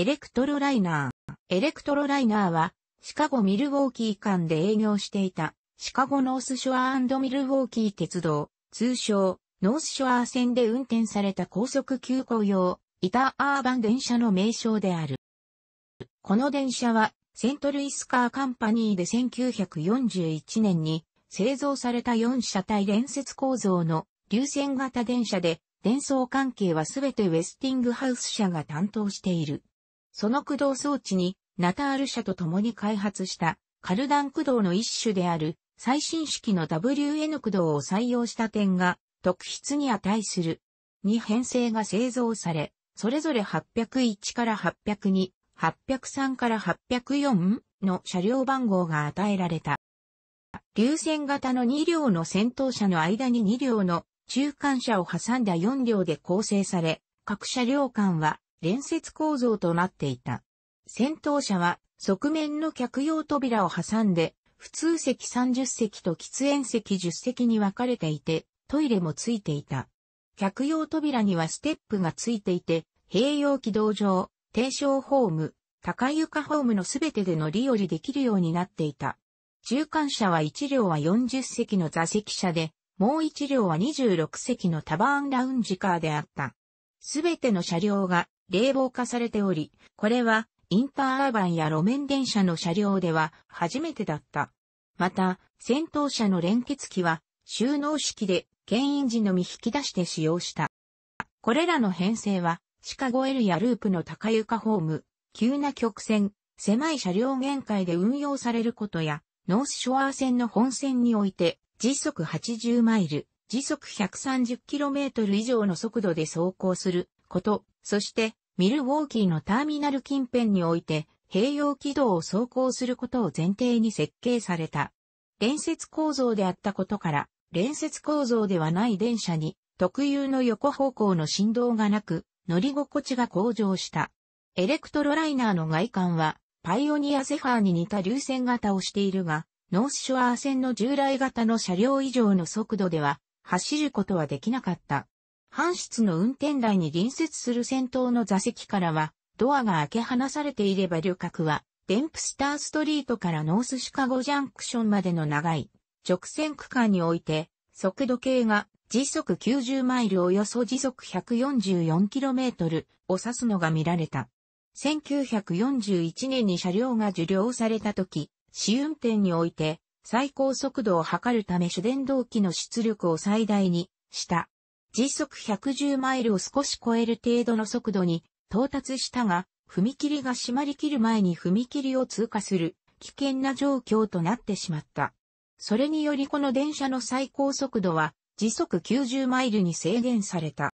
エレクトロライナー。エレクトロライナーは、シカゴ・ミルウォーキー間で営業していた、シカゴ・ノースショアミルウォーキー鉄道、通称、ノースショア線で運転された高速急行用、イターアーバン電車の名称である。この電車は、セントルイスカーカンパニーで1941年に製造された4車体連接構造の流線型電車で、電装関係はすべてウェスティングハウス社が担当している。その駆動装置に、ナタール社と共に開発した、カルダン駆動の一種である、最新式の WN 駆動を採用した点が、特筆に値する。に編成が製造され、それぞれ801から802、803から804の車両番号が与えられた。流線型の2両の先頭車の間に2両の中間車を挟んだ4両で構成され、各車両間は連接構造となっていた。先頭車は側面の客用扉を挟んで、普通席30席と喫煙席10席に分かれていて、トイレもついていた。客用扉にはステップがついていて、併用軌道上、低床ホーム、高床ホームのすべてで乗り降りできるようになっていた。中間車は1両は40席の座席車で、もう1両は26席のタバーンラウンジカーであった。すべての車両が冷房化されており、これはインターアーバンや路面電車の車両では初めてだった。また、先頭車の連結機は収納式で牽引時のみ引き出して使用した。これらの編成はシカゴエルやループの高床ホーム、急な曲線、狭い車両限界で運用されることや、ノースショアー線の本線において時速80マイル、時速 130km 以上の速度で走行すること、そしてミルウォーキーのターミナル近辺において併用軌道を走行することを前提に設計された。連接構造であったことから、連接構造ではない電車に特有の横方向の振動がなく、乗り心地が向上した。エレクトロライナーの外観は、パイオニアセファーに似た流線型をしているが、ノースショアー線の従来型の車両以上の速度では走ることはできなかった。搬出の運転台に隣接する先頭の座席からは、ドアが開け放されていれば旅客は、デンプスターストリートからノースシカゴジャンクションまでの長い直線区間において、速度計が時速90マイルおよそ時速 144km を指すのが見られた。1941年に車両が受領された時、試運転において最高速度を測るため主電動機の出力を最大にした。時速110マイルを少し超える程度の速度に到達したが、踏切が閉まりきる前に踏切を通過する危険な状況となってしまった。それによりこの電車の最高速度は時速90マイルに制限された。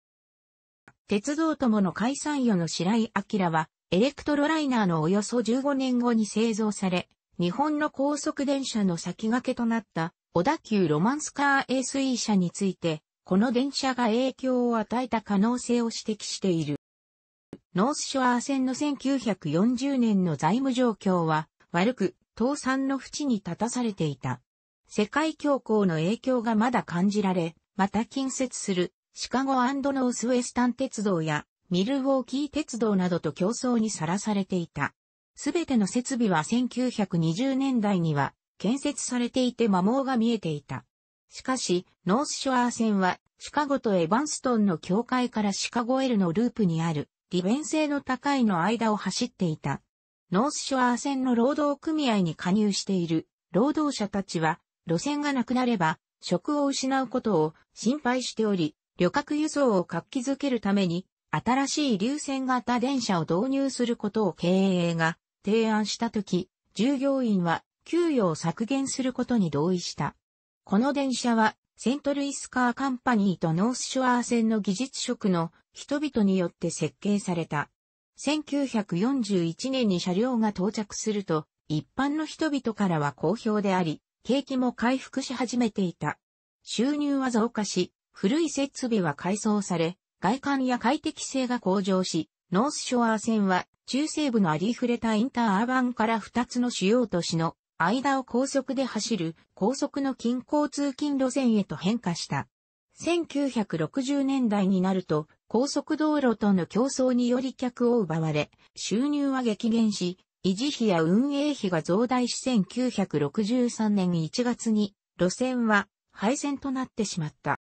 鉄道友の解散予の白井明はエレクトロライナーのおよそ15年後に製造され、日本の高速電車の先駆けとなった小田急ロマンスカー衛水車について、この電車が影響を与えた可能性を指摘している。ノースショア線の1940年の財務状況は悪く、倒産の淵に立たされていた。世界恐慌の影響がまだ感じられ、また近接するシカゴノースウェスタン鉄道やミルウォーキー鉄道などと競争にさらされていた。すべての設備は1920年代には建設されていて摩耗が見えていた。しかし、ノースショアー線は、シカゴとエヴァンストンの境界からシカゴエルのループにある、利便性の高いの間を走っていた。ノースショアー線の労働組合に加入している労働者たちは、路線がなくなれば、職を失うことを心配しており、旅客輸送を活気づけるために、新しい流線型電車を導入することを経営が提案したとき、従業員は給与を削減することに同意した。この電車はセントルイスカーカンパニーとノースショアー線の技術職の人々によって設計された。1941年に車両が到着すると、一般の人々からは好評であり、景気も回復し始めていた。収入は増加し、古い設備は改装され、外観や快適性が向上し、ノースショアー線は中西部のありふれたインターアーバンから2つの主要都市の間を高速で走る高速の近郊通勤路線へと変化した。1960年代になると高速道路との競争により客を奪われ、収入は激減し、維持費や運営費が増大し1963年1月に路線は廃線となってしまった。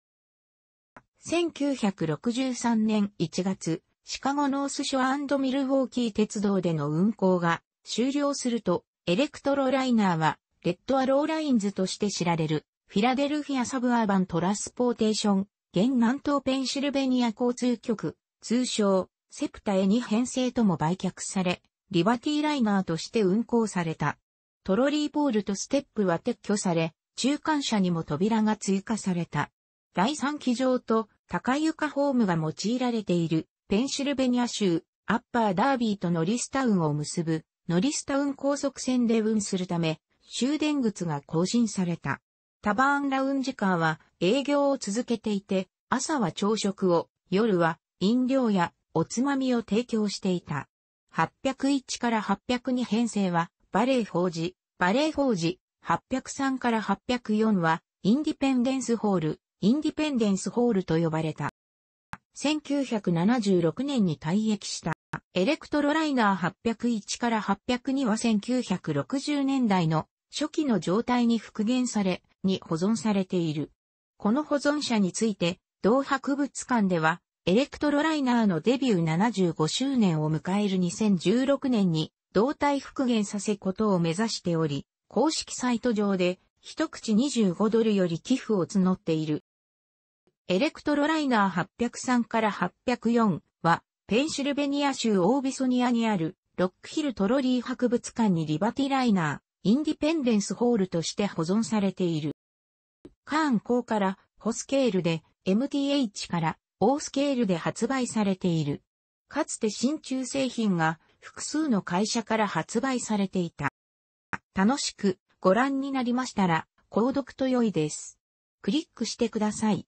1963年1月、シカゴノースショアミルウォーキー鉄道での運行が終了すると、エレクトロライナーは、レッドアローラインズとして知られる、フィラデルフィアサブアーバントラスポーテーション、現南東ペンシルベニア交通局、通称、セプタへに編成とも売却され、リバティライナーとして運行された。トロリーポールとステップは撤去され、中間車にも扉が追加された。第3機場と高床ホームが用いられているペンシルベニア州アッパーダービーとノリスタウンを結ぶノリスタウン高速線で運するため終電靴が更新された。タバーンラウンジカーは営業を続けていて朝は朝食を夜は飲料やおつまみを提供していた。801から802編成はバレー法事、バレー法事、803から804はインディペンデンスホール、インディペンデンスホールと呼ばれた。1976年に退役した、エレクトロライナー801から802は1960年代の初期の状態に復元され、に保存されている。この保存者について、同博物館では、エレクトロライナーのデビュー75周年を迎える2016年に、動体復元させことを目指しており、公式サイト上で、一口25ドルより寄付を募っている。エレクトロライナー803から804は、ペンシルベニア州オービソニアにある、ロックヒルトロリー博物館にリバティライナー、インディペンデンスホールとして保存されている。カーン校からホスケールで MTH からオースケールで発売されている。かつて新中製品が複数の会社から発売されていた。楽しくご覧になりましたら、購読と良いです。クリックしてください。